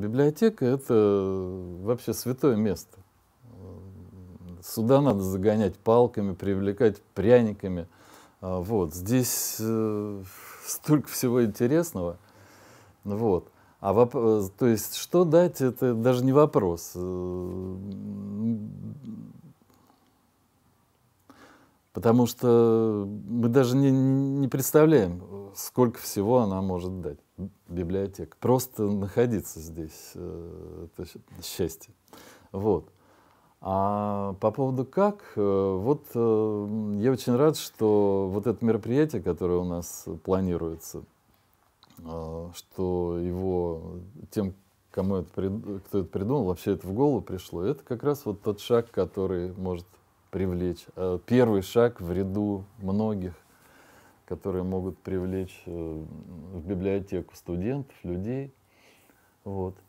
Библиотека — это э, вообще святое место. Сюда надо загонять палками, привлекать пряниками. А, вот. Здесь э, столько всего интересного. Вот. А воп... Э, то есть, что дать, это даже не вопрос. Потому что мы даже не, не представляем, сколько всего она может дать, библиотека. Просто находиться здесь, э, это счастье. Вот. А по поводу как, э, вот э, я очень рад, что вот это мероприятие, которое у нас планируется, что его тем, кому это, кто это придумал, вообще это в голову пришло, это как раз вот тот шаг, который может привлечь. Первый шаг в ряду многих которые могут привлечь э, в библиотеку студентов, людей. Вот.